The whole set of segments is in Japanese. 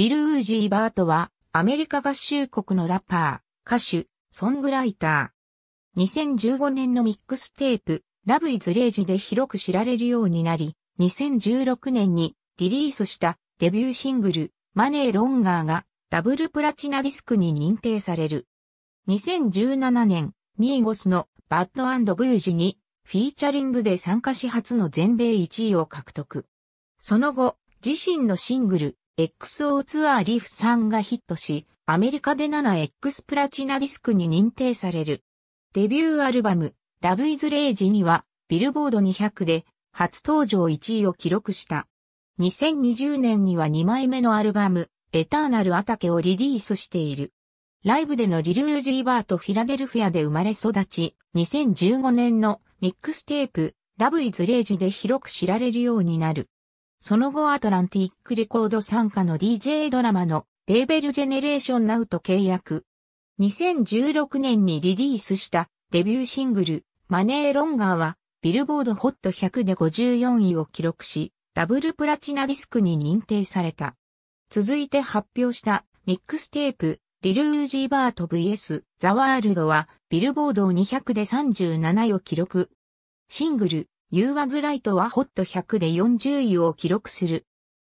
リル・ウージー・バートは、アメリカ合衆国のラッパー、歌手、ソングライター。2015年のミックステープ、ラブ・イズ・レイジで広く知られるようになり、2016年にリリースしたデビューシングル、マネー・ロンガーがダブルプラチナディスクに認定される。2017年、ミーゴスのバッドブージにフィーチャリングで参加し初の全米1位を獲得。その後、自身のシングル、XO ツアーリフさんがヒットし、アメリカで 7X プラチナディスクに認定される。デビューアルバム、ラブイズレイジには、ビルボード200で、初登場1位を記録した。2020年には2枚目のアルバム、エターナルアタケをリリースしている。ライブでのリルージーバーとフィラデルフィアで生まれ育ち、2015年のミックステープ、ラブイズレイジで広く知られるようになる。その後アトランティックレコード参加の DJ ドラマのレーベルジェネレーションナウと契約。2016年にリリースしたデビューシングルマネーロンガーはビルボードホット100で54位を記録し、ダブルプラチナディスクに認定された。続いて発表したミックステープ、リルージーバート VS ザワールドはビルボード200で37位を記録。シングル、You ズライト i g h t は HOT 100で40位を記録する。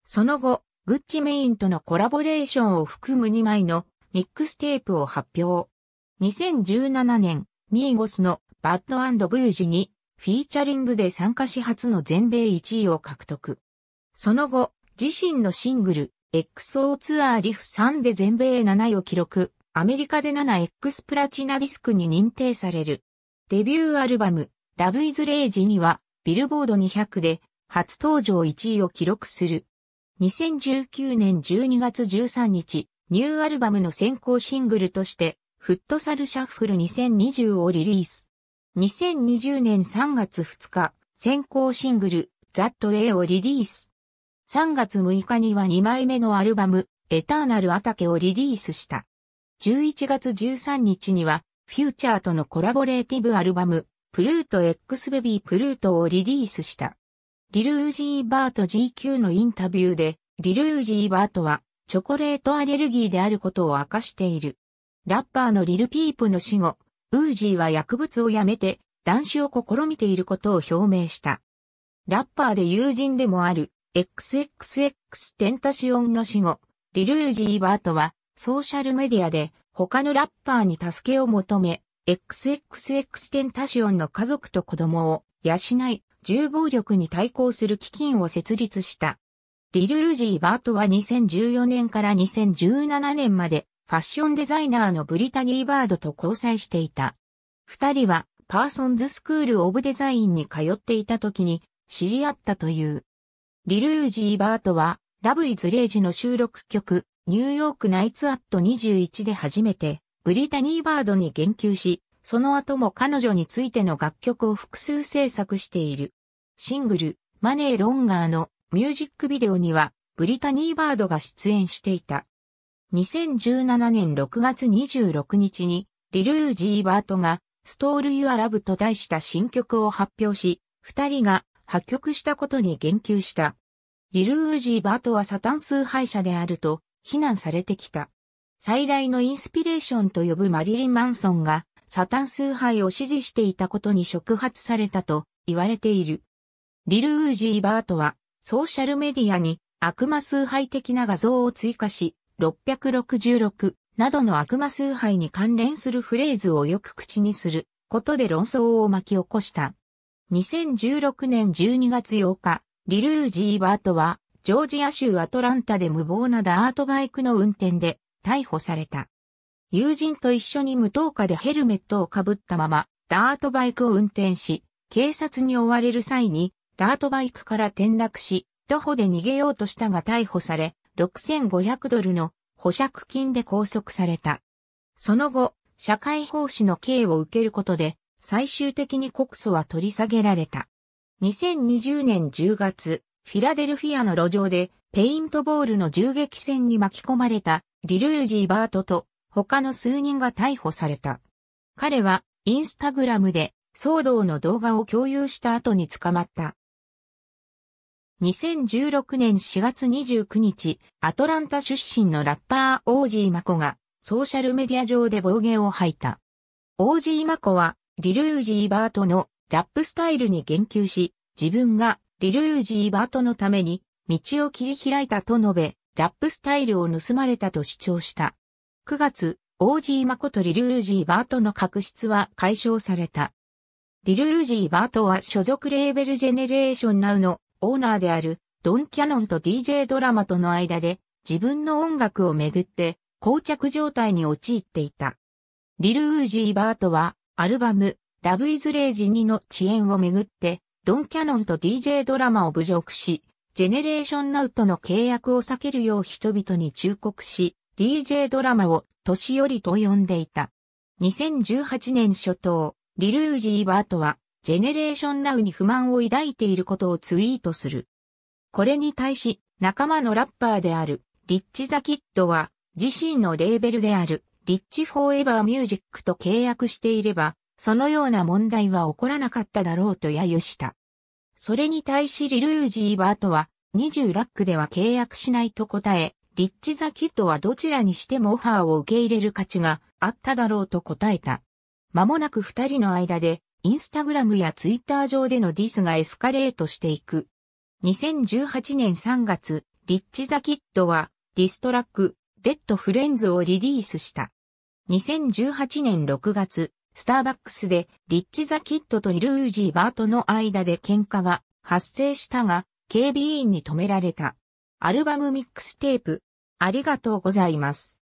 その後、グッチメインとのコラボレーションを含む2枚のミックステープを発表。2017年、ミーゴスのバッドブージにフィーチャリングで参加し初の全米1位を獲得。その後、自身のシングル、XO ツアーリフ3で全米7位を記録、アメリカで 7X プラチナディスクに認定される。デビューアルバム、ラブイズレイジには、ビルボード200で初登場1位を記録する。2019年12月13日、ニューアルバムの先行シングルとして、フットサルシャッフル2020をリリース。2020年3月2日、先行シングル、ザットエ w a をリリース。3月6日には2枚目のアルバム、エターナルアタケをリリースした。11月13日には、フューチャーとのコラボレーティブアルバム、プルート X ベビープルートをリリースした。リルージーバート GQ のインタビューで、リルージーバートはチョコレートアレルギーであることを明かしている。ラッパーのリルピープの死後、ウージーは薬物をやめて男子を試みていることを表明した。ラッパーで友人でもある XXX テンタシオンの死後、リルージーバートはソーシャルメディアで他のラッパーに助けを求め、XXX テンタシオンの家族と子供を養い、重暴力に対抗する基金を設立した。リルージー・バートは2014年から2017年までファッションデザイナーのブリタニー・バードと交際していた。二人はパーソンズスクール・オブ・デザインに通っていた時に知り合ったという。リルージー・バートはラブ・イズ・レイジの収録曲ニューヨーク・ナイツ・アット21で初めてブリタニー・バードに言及し、その後も彼女についての楽曲を複数制作している。シングル、マネー・ロンガーのミュージックビデオには、ブリタニー・バードが出演していた。2017年6月26日に、リルー・ジーバートが、ストール・ユア・ラブと題した新曲を発表し、二人が破局したことに言及した。リルー・ジーバートはサタン崇拝者であると、非難されてきた。最大のインスピレーションと呼ぶマリリン・マンソンが、サタン崇拝を支持していたことに触発されたと言われている。リル・ウージー・バートは、ソーシャルメディアに悪魔崇拝的な画像を追加し、666などの悪魔崇拝に関連するフレーズをよく口にすることで論争を巻き起こした。2016年12月8日、リル・ウージー・バートは、ジョージア州アトランタで無謀なダートバイクの運転で、逮捕された。友人と一緒に無灯火でヘルメットをかぶったまま、ダートバイクを運転し、警察に追われる際に、ダートバイクから転落し、徒歩で逃げようとしたが逮捕され、6500ドルの保釈金で拘束された。その後、社会奉仕の刑を受けることで、最終的に告訴は取り下げられた。2020年10月、フィラデルフィアの路上でペイントボールの銃撃戦に巻き込まれたリルージー・バートと他の数人が逮捕された。彼はインスタグラムで騒動の動画を共有した後に捕まった。2016年4月29日、アトランタ出身のラッパーオージー・マコがソーシャルメディア上で暴言を吐いた。オージー・マコはリルージー・バートのラップスタイルに言及し、自分がリルージー・バートのために道を切り開いたと述べ、ラップスタイルを盗まれたと主張した。9月、オージー・マコとリルージー・バートの確執は解消された。リルージー・バートは所属レーベルジェネレーションナウのオーナーであるドン・キャノンと DJ ドラマとの間で自分の音楽をめぐって膠着状態に陥っていた。リルージー・バートはアルバムラブ・イズ・レージ2の遅延をめぐってドン・キャノンと DJ ドラマを侮辱し、ジェネレーションナウトの契約を避けるよう人々に忠告し、DJ ドラマを年寄りと呼んでいた。2018年初頭、リルージー・バートは、ジェネレーションナウに不満を抱いていることをツイートする。これに対し、仲間のラッパーである、リッチ・ザ・キッドは、自身のレーベルである、リッチ・フォーエバー・ミュージックと契約していれば、そのような問題は起こらなかっただろうと揶揄した。それに対しリルージーバートは、20ラックでは契約しないと答え、リッチ・ザ・キッドはどちらにしてもオファーを受け入れる価値があっただろうと答えた。間もなく二人の間で、インスタグラムやツイッター上でのディスがエスカレートしていく。2018年3月、リッチ・ザ・キッドは、ディストラック、デッド・フレンズをリリースした。2018年6月、スターバックスでリッチ・ザ・キッドとリルージー・バートの間で喧嘩が発生したが、警備員に止められた。アルバムミックステープ、ありがとうございます。